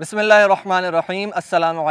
बसमीम अल्लाम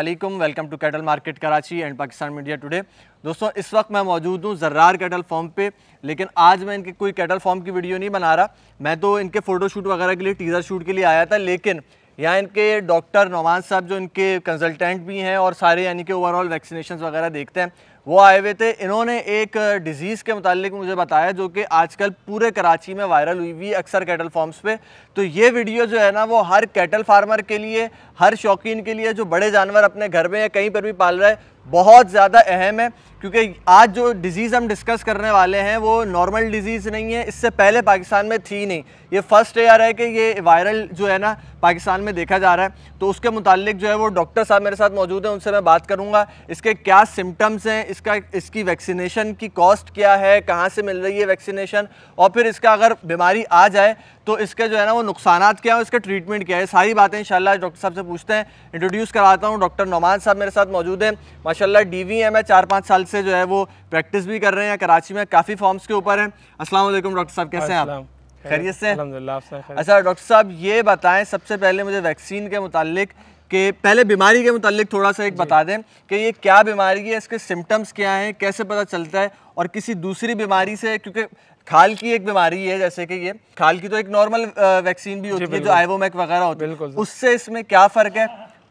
welcome to cattle market Karachi and Pakistan media today दोस्तों इस वक्त मैं मौजूद हूँ जर्रार कैटल फॉर्म पे लेकिन आज मैं इनके कोई कैटल फॉर्म की वीडियो नहीं बना रहा मैं तो इनके फ़ोटोशूट वगैरह के लिए टीज़र शूट के लिए आया था लेकिन यहाँ इनके डॉक्टर नवाज साहब जो इनके कंसल्टेंट भी हैं और सारे यानी कि ओवरऑल वैक्सीनेशन वगैरह देखते हैं वो आए हुए थे इन्होंने एक डिज़ीज़ के मतलब मुझे बताया जो कि आजकल पूरे कराची में वायरल हुई हुई अक्सर कैटल फार्म्स पे तो ये वीडियो जो है ना वो हर कैटल फार्मर के लिए हर शौकीन के लिए जो बड़े जानवर अपने घर में या कहीं पर भी पाल रहे बहुत ज़्यादा अहम है क्योंकि आज जो डिज़ीज़ हम डिस्कस करने वाले हैं वो नॉर्मल डिज़ीज़ नहीं है इससे पहले पाकिस्तान में थी नहीं ये फर्स्ट ईयर है कि ये वायरल जो है ना पाकिस्तान में देखा जा रहा है तो उसके मुतालिक जो है वो डॉक्टर साहब मेरे साथ मौजूद हैं उनसे मैं बात करूँगा इसके क्या सिम्टम्स हैं इसका इसकी वैक्सीनेशन की कॉस्ट क्या है कहाँ से मिल रही है वैक्सीनेशन और फिर इसका अगर बीमारी आ जाए तो इसके जो है ना वो नुकसान क्या है इसका ट्रीटमेंट क्या है सारी बातें इंशाल्लाह डॉक्टर साहब से पूछते हैं इंट्रोड्यूस कराता हूँ डॉक्टर नौमान साहब मेरे साथ मौजूद हैं माशाल्लाह एम है चार पाँच साल से जो है वो प्रैक्टिस भी कर रहे हैं कराची में काफ़ी फॉर्म्स के ऊपर हैं असलम डॉक्टर साहब कैसे हैं आप खैरियत से अच्छा डॉक्टर साहब ये बताएं सबसे पहले मुझे वैक्सीन के मुतालिक कि पहले बीमारी के मुतालिक थोड़ा सा एक बता दें कि ये क्या बीमारी है इसके सिम्टम्स क्या हैं कैसे पता चलता है और किसी दूसरी बीमारी से क्योंकि खाल की एक बीमारी है जैसे कि ये खाल की तो एक नॉर्मल वैक्सीन भी होती है जो आइवोमैक वगैरह होती है उससे इसमें क्या फ़र्क है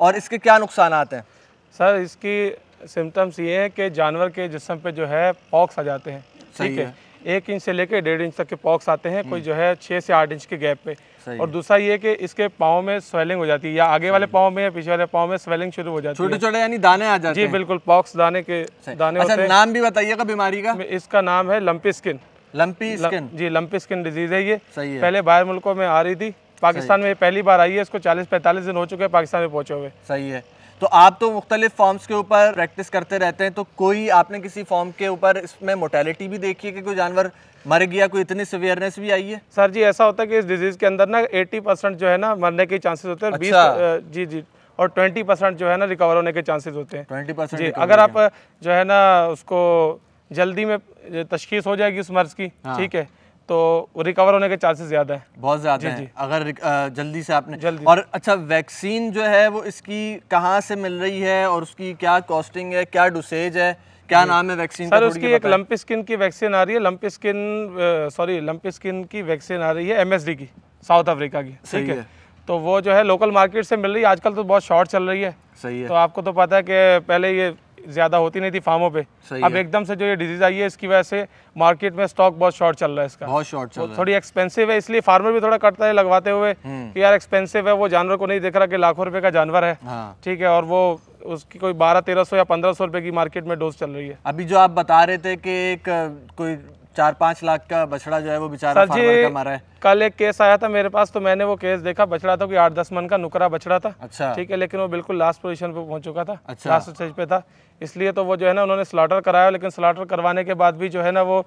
और इसके क्या नुकसान हैं सर इसकी सिम्टम्स ये हैं कि जानवर के जिसम पे जो है पॉक्स आ जाते हैं ठीक है एक इंच से लेकर डेढ़ इंच तक के पॉक्स आते हैं कोई हम्म। जो है छः से आठ इंच के गैप पे और दूसरा ये कि इसके पाओ में स्वेलिंग हो जाती है या आगे वाले पाओ में या पीछे वाले पाओ में स्वेलिंग शुरू हो जाती है छोटे छोटे यानी दाने आ जाते हैं जी बिल्कुल पॉक्स दाने के दाने अच्छा, नाम भी बताइएगा बीमारी का इसका नाम है लंपी स्किन लंपी स्किन जी लंपी स्किन डिजीज है ये पहले बाहर मुल्कों में आ रही थी पाकिस्तान में पहली बार आई है इसको 40-45 दिन हो चुके हैं पाकिस्तान में पहुंचे हुए सही है तो आप तो मुख्तलिफ फॉर्म्स के ऊपर प्रैक्टिस करते रहते हैं तो कोई आपने किसी फॉर्म के ऊपर इसमें मोटेलिटी भी देखी है कि कोई जानवर मर गया कोई इतनी सिवियरनेस भी आई है सर जी ऐसा होता है कि इस डिजीज़ के अंदर ना 80 परसेंट जो है ना मरने के चांसेस होते हैं अच्छा। बीस अच्छा। जी जी और 20 परसेंट जो है ना रिकवर होने के चांसेस होते हैं ट्वेंटी परसेंट जी अगर आप जो है ना उसको जल्दी में तशखीस हो जाएगी उस मर्ज़ की हाँ। ठीक है तो रिकवर होने के चांसेस ज़्यादा है बहुत ज़्यादा है अगर जल्दी से आपने जल्दी और अच्छा वैक्सीन जो है वो इसकी कहाँ से मिल रही है और उसकी क्या कॉस्टिंग है क्या डोसेज है क्या नाम है वैक्सीन सर उसकी एक लंपी स्किन की वैक्सीन आ रही है lumpy skin sorry lumpy skin की वैक्सीन आ रही है एम की साउथ अफ्रीका की ठीक है तो वो जो है लोकल मार्केट से मिल रही है आजकल तो बहुत शॉर्ट चल रही है सही है तो आपको तो पता है कि पहले ये ज़्यादा होती नहीं थी फार्मों पे अब एकदम से जो ये डिजीज़ आई है इसकी वजह से मार्केट में स्टॉक बहुत शॉर्ट चल रहा है इसका बहुत शॉर्ट चल रहा है थोड़ी एक्सपेंसिव है इसलिए फार्मर भी थोड़ा कटता है लगवाते हुए हम्म। कि यार एक्सपेंसिव है वो जानवर को नहीं देख रहा कि लाखों रुपये का जानवर है हाँ। ठीक है और वो उसकी कोई बारह तेरह सौ या पंद्रह सौ रुपए की मार्केट में डोज चल रही है अभी जो आप बता रहे थे कि एक कोई चार पांच लाख का बछड़ा जो है वो बेचारा फार्मर का मारा है कल एक केस आया था मेरे पास तो मैंने वो केस देखा बछड़ा था कोई आठ दस मन का नुकरा बछड़ा था अच्छा ठीक है लेकिन वो बिल्कुल लास्ट पोजीशन पे पहुंच चुका था अच्छा लास्ट स्टेज पे था इसलिए तो वो जो है ना उन्होंने स्लॉटर कराया लेकिन स्लॉटर करवाने के बाद भी जो है ना वो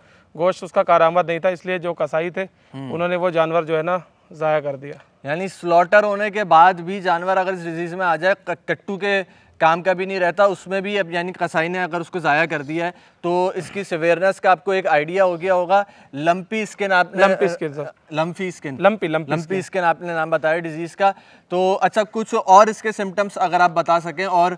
गोश्त उसका कारामद नहीं था इसलिए जो कसाई थे हम्म। उन्होंने वो जानवर जो है ना ज़ाया कर दिया यानी स्लॉटर होने के बाद भी जानवर अगर इस डिजीज़ में आ जाए कट्टू के काम का भी नहीं रहता उसमें भी अब यानी कसाई ने अगर उसको ज़ाया कर दिया है तो इसकी सवेयरनेस का आपको एक आइडिया हो गया होगा लंपी स्किन आप lumpy skin lumpy skin lumpy lumpy lumpy skin आपने नाम बताया डिजीज़ का तो अच्छा कुछ और इसके सिम्टम्स अगर आप बता सकें और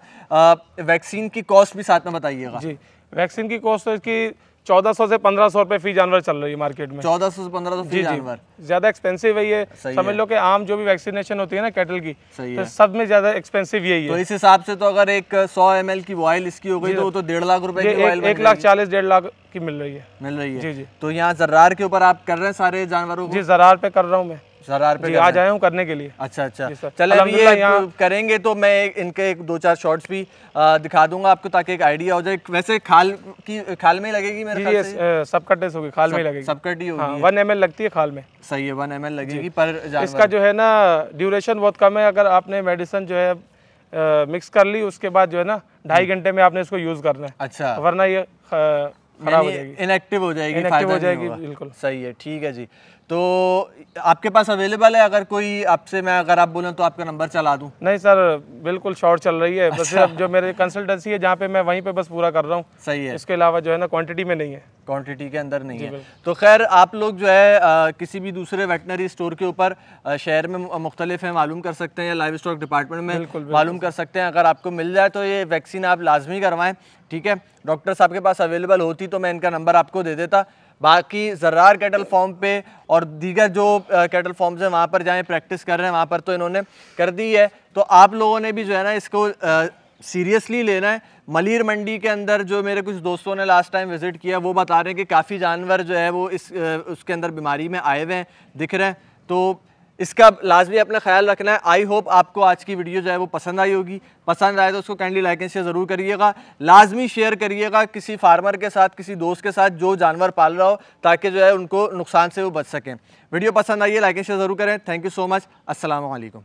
वैक्सीन की कॉस्ट भी साथ में बताइएगा जी वैक्सीन की कॉस्ट तो इसकी 1400 से 1500 रुपए फी जानवर चल रही है मार्केट में 1400 से 1500 फी जानवर ज्यादा एक्सपेंसिव है ये समझ लो कि आम जो भी वैक्सीनेशन होती है ना कैटल की तो सब में ज्यादा एक्सपेंसिव यही तो है तो इस हिसाब से तो अगर एक 100 एम की वॉयल इसकी हो गई तो तो डेढ़ लाख रुपए एक लाख चालीस डेढ़ लाख की मिल रही है मिल रही है जी जी तो यहाँ जर्रार के ऊपर आप कर रहे हैं सारे जानवरों जी जर्रार पे कर रहा हूँ मैं सरार पे आ जाए करने के लिए अच्छा अच्छा चले अभी ये करेंगे तो मैं इनके एक दो चार शॉट्स भी दिखा दूंगा आपको ताकि एक आइडिया हो जाए वैसे खाल की खाल में लगेगी मेरे जी ये सबकटेस होगी खाल में लगेगी सब कट ही होगी वन हाँ, एम लगती है खाल में सही है वन एम लगेगी पर इसका जो है ना ड्यूरेशन बहुत कम है अगर आपने मेडिसिन जो है मिक्स कर ली उसके बाद जो है ना ढाई हम्म। घंटे में आपने इसको यूज़ करना है अच्छा वरना ये इनएक्टिव हो जाएगी हो जाएगी बिल्कुल सही है ठीक है जी तो आपके पास अवेलेबल है अगर कोई आपसे मैं अगर आप बोलें तो आपका नंबर चला दूं नहीं सर बिल्कुल शॉर्ट चल रही है बस अच्छा। जो मेरे कंसल्टेंसी है जहाँ पे मैं वहीं पे बस पूरा कर रहा हूँ सही है इसके अलावा जो है ना क्वांटिटी में नहीं है क्वांटिटी के अंदर नहीं है तो खैर आप लोग जो है आ, किसी भी दूसरे वेटनरी स्टोर के ऊपर शहर में मुख्तलिफ हैं मालूम कर सकते हैं या लाइव स्टॉक डिपार्टमेंट में मालूम कर सकते हैं अगर आपको मिल जाए तो ये वैक्सीन आप लाजमी करवाएं ठीक है डॉक्टर साहब के पास अवेलेबल होती तो मैं इनका नंबर आपको दे देता बाकी जर्रार कैटल फॉर्म पे और दीगर जो कैटल फॉर्म्स हैं वहाँ पर जाएँ प्रैक्टिस कर रहे हैं वहाँ पर तो इन्होंने कर दी है तो आप लोगों ने भी जो है ना इसको सीरियसली लेना है मलिर मंडी के अंदर जो मेरे कुछ दोस्तों ने लास्ट टाइम विज़िट किया वो बता रहे हैं कि काफ़ी जानवर जो है वो इस उसके अंदर बीमारी में आए हुए हैं दिख रहे हैं तो इसका लाजमी अपना ख्याल रखना है आई होप आपको आज की वीडियो जो है वो पसंद आई होगी पसंद आए तो उसको काइंडली लाइक एंड शेयर ज़रूर करिएगा लाजमी शेयर करिएगा किसी फार्मर के साथ किसी दोस्त के साथ जो जानवर पाल रहा हो ताकि जो है उनको नुकसान से वो बच सकें वीडियो पसंद आई है लाइक एंड शेयर ज़रूर करें thank you so much Aslam